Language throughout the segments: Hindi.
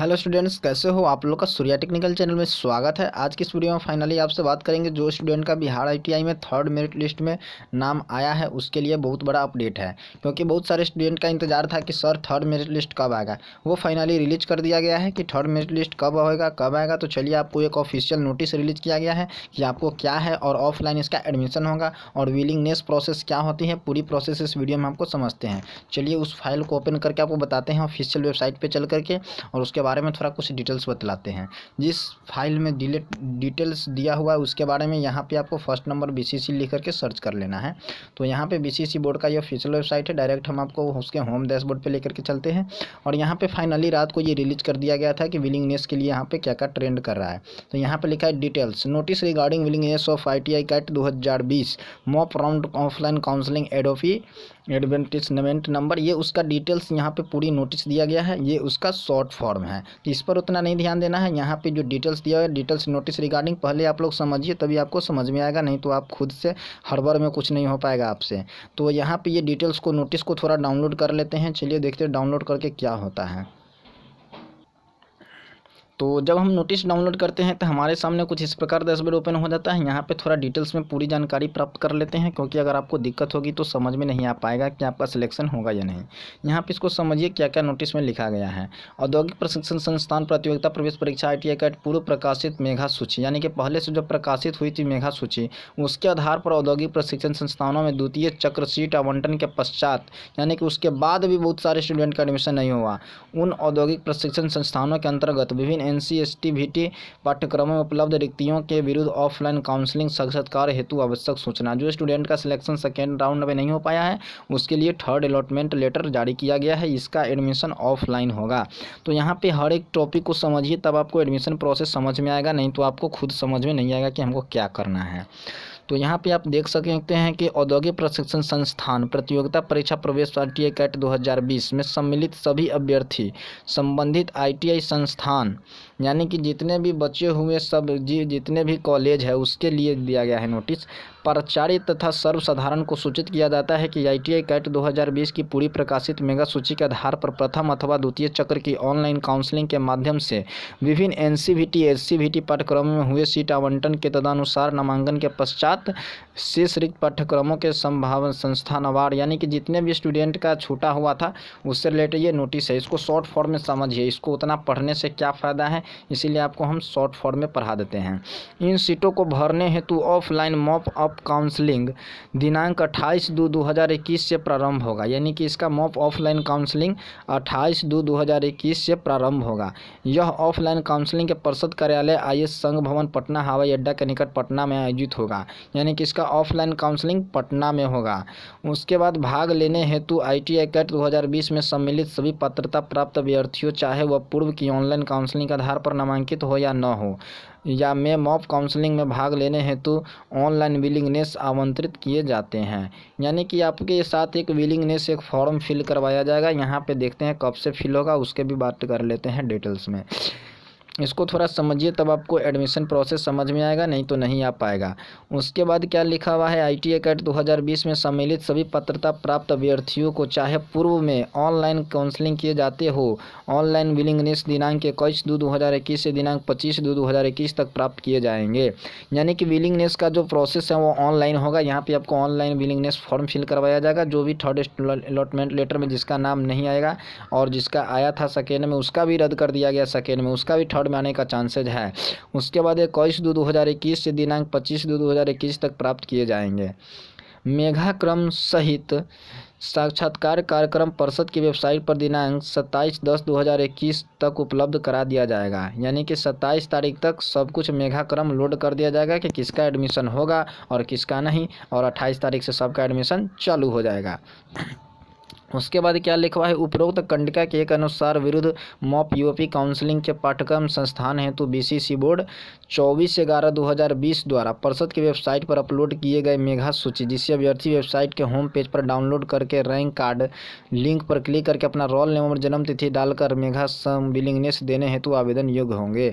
हेलो स्टूडेंट्स कैसे हो आप लोग का सूर्या टेक्निकल चैनल में स्वागत है आज की इस वीडियो में फाइनली आपसे बात करेंगे जो स्टूडेंट का बिहार आईटीआई में थर्ड मेरिट लिस्ट में नाम आया है उसके लिए बहुत बड़ा अपडेट है क्योंकि बहुत सारे स्टूडेंट का इंतजार था कि सर थर्ड मेरिट लिस्ट कब आएगा वो फाइनली रिलीज कर दिया गया है कि थर्ड मेरिट लिस्ट कब होगा कब आएगा तो चलिए आपको एक ऑफिशियल नोटिस रिलीज किया गया है कि आपको क्या है और ऑफलाइन इसका एडमिशन होगा और विलिंगनेस प्रोसेस क्या होती है पूरी प्रोसेस इस वीडियो में आपको समझते हैं चलिए उस फाइल को ओपन करके आपको बताते हैं ऑफिशियल वेबसाइट पर चल करके और उसके बाद बारे में थोड़ा कुछ डिटेल्स बतलाते हैं जिस फाइल में डिलेट डिटेल्स दिया हुआ है उसके बारे में यहाँ पे आपको फर्स्ट नंबर बी लिख करके सर्च कर लेना है तो यहाँ पे बी बोर्ड का ये ऑफिशियल वेबसाइट है डायरेक्ट हम आपको उसके होम डैशबोर्ड पर लेकर के चलते हैं और यहाँ पर फाइनली रात को ये रिलीज कर दिया गया था कि विलिंगनेस के लिए यहाँ पर क्या क्या ट्रेंड कर रहा है तो यहाँ पर लिखा है details notice regarding willingness of I T I CAT दो हज़ार बीस मॉप राउंड ऑफलाइन काउंसलिंग एडोफी एडवेंटिसमेंट नंबर ये उसका डिटेल्स यहाँ पे पूरी नोटिस दिया गया है ये उसका शॉर्ट फॉर्म है है तो इस पर उतना नहीं ध्यान देना है यहाँ पे जो डिटेल्स दिया है डिटेल्स नोटिस रिगार्डिंग पहले आप लोग समझिए तभी आपको समझ में आएगा नहीं तो आप खुद से हड़बर में कुछ नहीं हो पाएगा आपसे तो यहाँ पर ये डिटेल्स को नोटिस को थोड़ा डाउनलोड कर लेते हैं चलिए देखते हैं डाउनलोड करके क्या होता है तो जब हम नोटिस डाउनलोड करते हैं तो हमारे सामने कुछ इस प्रकार डैशबोर्ड ओपन हो जाता है यहाँ पे थोड़ा डिटेल्स में पूरी जानकारी प्राप्त कर लेते हैं क्योंकि अगर आपको दिक्कत होगी तो समझ में नहीं आ पाएगा कि आपका सिलेक्शन होगा या नहीं यहाँ पे इसको समझिए क्या क्या नोटिस में लिखा गया है औद्योगिक प्रशिक्षण संस्थान प्रतियोगिता प्रवेश परीक्षा आई टी पूर्व प्रकाशित मेघा सूची यानी कि पहले से जो प्रकाशित हुई थी मेघा सूची उसके आधार पर औद्योगिक प्रशिक्षण संस्थानों में द्वितीय चक्र सीट आवंटन के पश्चात यानी कि उसके बाद भी बहुत सारे स्टूडेंट का एडमिशन नहीं हुआ उन औद्योगिक प्रशिक्षण संस्थानों के अंतर्गत विभिन्न एन सी पाठ्यक्रमों में उपलब्ध रिक्तियों के विरुद्ध ऑफलाइन काउंसलिंग साक्षात्कार हेतु आवश्यक सूचना जो स्टूडेंट का सिलेक्शन सेकेंड राउंड में नहीं हो पाया है उसके लिए थर्ड अलॉटमेंट लेटर जारी किया गया है इसका एडमिशन ऑफलाइन होगा तो यहाँ पर हर एक टॉपिक को समझिए तब आपको एडमिशन प्रोसेस समझ में आएगा नहीं तो आपको खुद समझ में नहीं आएगा कि हमको क्या करना है तो यहाँ पे आप देख सकते हैं कि औद्योगिक प्रशिक्षण संस्थान प्रतियोगिता परीक्षा प्रवेश आर टी कैट 2020 में सम्मिलित सभी अभ्यर्थी संबंधित आईटीआई संस्थान यानी कि जितने भी बचे हुए सब जी जितने भी कॉलेज है उसके लिए दिया गया है नोटिस प्राचार्य तथा सर्वसाधारण को सूचित किया जाता है कि आई टी आई कैट दो की पूरी प्रकाशित मेगा सूची के आधार पर प्रथम अथवा द्वितीय चक्र की ऑनलाइन काउंसलिंग के माध्यम से विभिन्न N C V T S C V T पाठ्यक्रमों में हुए सीट आवंटन के तदनुसार नामांकन के पश्चात शेष रिक्त पाठ्यक्रमों के संभावन संस्थान अवार्ड यानी कि जितने भी स्टूडेंट का छूटा हुआ था उससे रिलेटेड ये नोटिस है इसको शॉर्ट फॉर्म में समझिए इसको उतना पढ़ने से क्या फ़ायदा है इसीलिए आपको हम शॉर्ट फॉर्म में पढ़ा देते हैं इन सीटों को भरने हेतु ऑफलाइन मॉप अप काउंसलिंग दिनांक अट्ठाईस दो दो हज़ार इक्कीस से प्रारंभ होगा यानी कि इसका मॉप ऑफलाइन काउंसलिंग अट्ठाईस दो दो हज़ार इक्कीस से प्रारंभ होगा यह ऑफलाइन काउंसलिंग के परिषद कार्यालय आई एस संघ भवन पटना हवाई अड्डा के निकट पटना में आयोजित होगा यानी कि इसका ऑफलाइन काउंसलिंग पटना में होगा उसके बाद भाग लेने हेतु आई टी हजार बीस में सम्मिलित सभी पात्रता प्राप्त अभ्यर्थियों चाहे वह पूर्व की ऑनलाइन काउंसलिंग के आधार पर नामांकित हो या न हो या मैं मॉप काउंसलिंग में भाग लेने हेतु ऑनलाइन विलिंगनेस आमंत्रित किए जाते हैं यानी कि आपके साथ एक विलिंगनेस एक फॉर्म फिल करवाया जाएगा यहाँ पे देखते हैं कब से फिल होगा उसके भी बात कर लेते हैं डिटेल्स में इसको थोड़ा समझिए तब आपको एडमिशन प्रोसेस समझ में आएगा नहीं तो नहीं आ पाएगा उसके बाद क्या लिखा हुआ है आई टी एक्ट दो में सम्मिलित सभी पत्रता प्राप्त अभ्यर्थियों को चाहे पूर्व में ऑनलाइन काउंसलिंग किए जाते हो ऑनलाइन बिलिंगनेस दिनांक इक्कीस दो दो से दिनांक पच्चीस दो दो तक प्राप्त किए जाएंगे यानी कि बिलिंगनेस का जो प्रोसेस है वो ऑनलाइन होगा यहाँ पर आपको ऑनलाइन बिलिंगनेस फॉर्म फिल करवाया जाएगा जो भी थर्ड अलॉटमेंट लेटर में जिसका नाम नहीं आएगा और जिसका आया था सेकेंड में उसका भी रद्द कर दिया गया सेकेंड में उसका भी थर्ड में आने का चांसेज है उसके बाद इक्कीस दो दो हज़ार इक्कीस से दिनांक पच्चीस दो दो हज़ार इक्कीस तक प्राप्त किए जाएंगे मेघाक्रम सहित साक्षात्कार कार्यक्रम परिषद की वेबसाइट पर दिनांक 27 दस 2021 तक उपलब्ध करा दिया जाएगा यानी कि 27 तारीख तक सब कुछ मेघाक्रम लोड कर दिया जाएगा कि किसका एडमिशन होगा और किसका नहीं और 28 तारीख से सबका एडमिशन चालू हो जाएगा उसके बाद क्या लिखवा है उपरोक्त कंडिका के एक अनुसार विरुद्ध मॉप यूपी काउंसलिंग के पाठ्यक्रम संस्थान हेतु बीसीसी बोर्ड 24 ग्यारह 2020 द्वारा परिषद की वेबसाइट पर अपलोड किए गए मेघा सूची जिसे अभ्यर्थी वेबसाइट के होम पेज पर डाउनलोड करके रैंक कार्ड लिंक पर क्लिक करके अपना रोल नंबर जन्मतिथि डालकर मेघा संविलिंगनेस देने हेतु आवेदन योग्य होंगे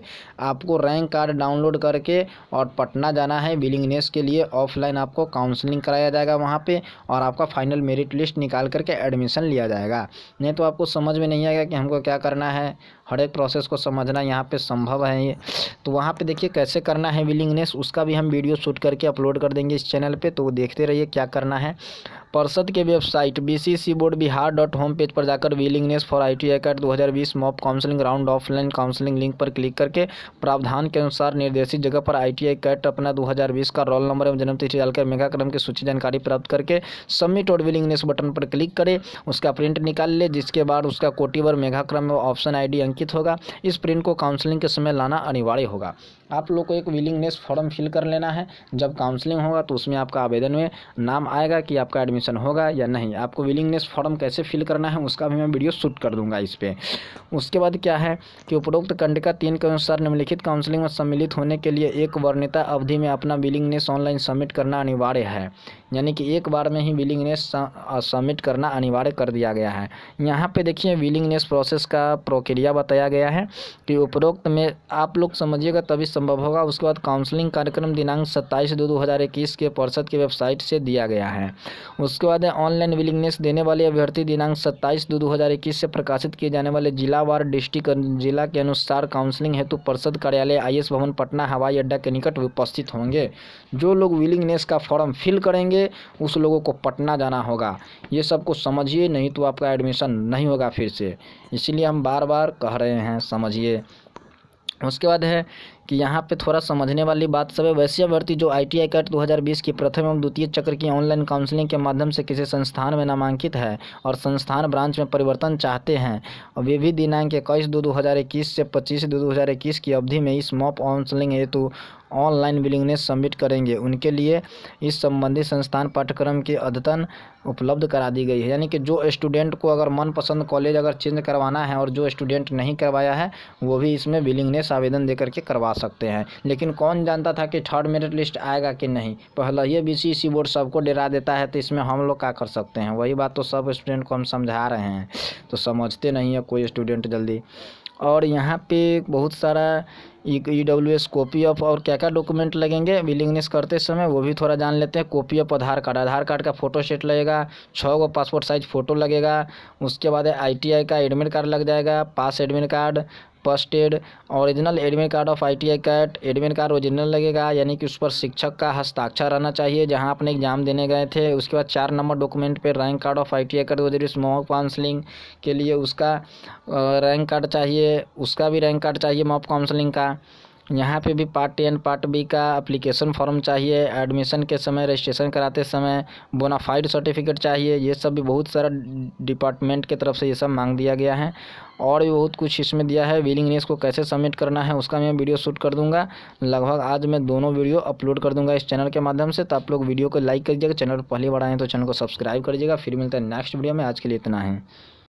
आपको रैंक कार्ड डाउनलोड करके और पटना जाना है विलिंगनेस के लिए ऑफलाइन आपको काउंसलिंग कराया जाएगा वहाँ पर और आपका फाइनल मेरिट लिस्ट निकाल करके एडमिशन एडमिशन लिया जाएगा नहीं तो आपको समझ में नहीं आएगा कि हमको क्या करना है हर एक प्रोसेस को समझना यहाँ पे संभव है ये तो वहाँ पे देखिए कैसे करना है विलिंगनेस उसका भी हम वीडियो शूट करके अपलोड कर देंगे इस चैनल पे तो देखते रहिए क्या करना है पर्षद के website C board Bihar dot home page पर जाकर willingness for I T act दो हज़ार बीस mop counselling round offline counselling link पर क्लिक करके प्रावधान के अनुसार निर्देशित जगह पर आई टी एक्ट अपना दो हज़ार बीस का रोल नंबर एवं जन्मतिथि डालकर मेघाक्रम की सूची जानकारी प्राप्त करके सबमिट और विलिंगनेस बटन पर क्लिक करें उसका प्रिंट निकाल ले जिसके बाद उसका कोटिवर मेघाक्रम में ऑप्शन डी अंकित होगा इस प्रिंट को काउंसलिंग के समय लाना अनिवार्य होगा आप लोग को एक विलिंगनेस फॉर्म फिल कर लेना है जब काउंसलिंग होगा तो उसमें आपका आवेदन में नाम आएगा कि आपका एडमिशन एडमिशन होगा या नहीं आपको विलिंगनेस फॉर्म कैसे फिल करना है उसका भी मैं वीडियो शूट कर दूंगा इस पर उसके बाद क्या है कि उपरोक्त कंडिका तीन के अनुसार निम्नलिखित काउंसलिंग में सम्मिलित होने के लिए एक वर्णिता अवधि में अपना विलिंगनेस ऑनलाइन सबमिट करना अनिवार्य है यानी कि एक बार में ही विलिंगनेस सबमिट करना अनिवार्य कर दिया गया है यहाँ पे देखिए विलिंगनेस प्रोसेस का प्रक्रिया बताया गया है कि उपरोक्त में आप लोग समझिएगा तभी संभव होगा उसके बाद काउंसलिंग कार्यक्रम दिनांक सत्ताईस दो दो हज़ार इक्कीस के परिषद की वेबसाइट से दिया गया है उसके बाद है ऑनलाइन विलिंगनेस देने वाले अभ्यर्थी दिनांक सत्ताईस दो दो हज़ार इक्कीस से प्रकाशित किए जाने वाले जिला वार डिस्ट्रिक्ट जिला के अनुसार काउंसलिंग हेतु परिषद कार्यालय आई एस भवन पटना हवाई अड्डा के निकट उपस्थित होंगे जो लोग विलिंगनेस का फॉर्म फिल करेंगे उस लोगों को पटना जाना होगा ये सब कुछ समझिए नहीं तो आपका एडमिशन नहीं होगा फिर से इसीलिए हम बार बार कह रहे हैं समझिए उसके बाद है कि यहाँ पे थोड़ा समझने वाली बात सब है वैश्यावर्ती जो आईटीआई आई 2020 की प्रथम एवं द्वितीय चक्र की ऑनलाइन काउंसलिंग के माध्यम से किसी संस्थान में नामांकित है और संस्थान ब्रांच में परिवर्तन चाहते हैं और भी दिनांक इक्कीस दो दो हज़ार इक्कीस से पच्चीस दो दो हज़ार इक्कीस की अवधि में इस मॉप काउंसलिंग हेतु ऑनलाइन विलिंगनेस सबमिट करेंगे उनके लिए इस संबंधित संस्थान पाठ्यक्रम की अद्यतन उपलब्ध करा दी गई है यानी कि जो स्टूडेंट को अगर मनपसंद कॉलेज अगर चेंज करवाना है और जो स्टूडेंट नहीं करवाया है वो भी इसमें विलिंगनेस आवेदन दे करके करवा सकते हैं लेकिन कौन जानता था कि थर्ड मेरिट लिस्ट आएगा कि नहीं पहला ये बी सी सी बोर्ड सबको डरा देता है तो इसमें हम लोग क्या कर सकते हैं वही बात तो सब स्टूडेंट को हम समझा रहे हैं तो समझते नहीं है कोई स्टूडेंट जल्दी और यहाँ पे बहुत सारा E W S copy of और क्या क्या डॉक्यूमेंट लगेंगे विलिंगनेस करते समय वो भी थोड़ा जान लेते हैं copy of Aadhaar card Aadhaar card का फोटो सेट लगेगा छः गो पासपोर्ट साइज फ़ोटो लगेगा उसके बाद आईटीआई का एडमिट कार्ड लग जाएगा pass admit card first and original admit card of I T I CAT admit card original लगेगा यानी कि उस पर शिक्षक का हस्ताक्षर रहना चाहिए जहां आपने एग्जाम देने गए थे उसके बाद चार नंबर डॉक्यूमेंट पे rank card of I T I CAT वजह मॉक काउंसलिंग के लिए उसका रैंक कार्ड चाहिए उसका भी रैंक कार्ड चाहिए मॉक काउंसलिंग का यहाँ पे भी पार्ट टेन पार्ट बी का अप्लीकेशन फॉर्म चाहिए एडमिशन के समय रजिस्ट्रेशन कराते समय बोनाफाइड सर्टिफिकेट चाहिए ये सब भी बहुत सारा डिपार्टमेंट के तरफ से ये सब मांग दिया गया है और भी बहुत कुछ इसमें दिया है विलिंगनेस को कैसे सबमिट करना है उसका मैं वीडियो शूट कर दूंगा लगभग आज मैं दोनों वीडियो अपलोड कर दूंगा इस चैनल के माध्यम से तो आप लोग वीडियो को लाइक कर दीजिएगा चैनल पर पहली बार आए तो चैनल को सब्सक्राइब कर दीजिएगा फिर मिलता है नेक्स्ट वीडियो में आज के लिए इतना है